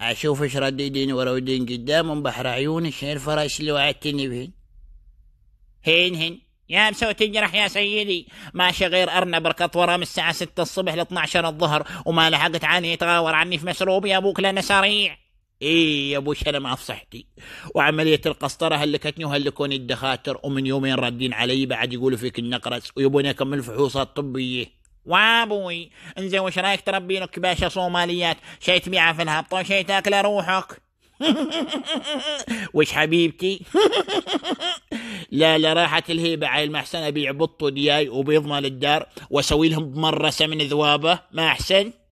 أشوف إيش رددين ورودين قدامهم بحر عيوني شنو الفرس اللي وعدتني بهن هين هين يا نسو يا سيدي ماشي غير أرنب ركض ورا من الساعة 6 الصبح ل 12 الظهر وما لحقت عني يتغاور عني في مشروب يا أبوك لأنا سريع ايه يا ابو شلم أفصحتي صحتي وعمليه القسطره هلكتني وهلكوني الدخاتر ومن يومين رادين علي بعد يقولوا فيك النقرس ويبون اكمل فحوصات طبيه وابوي انزين وش رايك تربي لك باشا صوماليات شي تبيعها في الهبطة وشي تاكل روحك وش حبيبتي لا لا راحت الهيبة على المحسن ابيع بط ودياي وبيض مال الدار واسوي لهم بمرسة من ذوابة ما احسن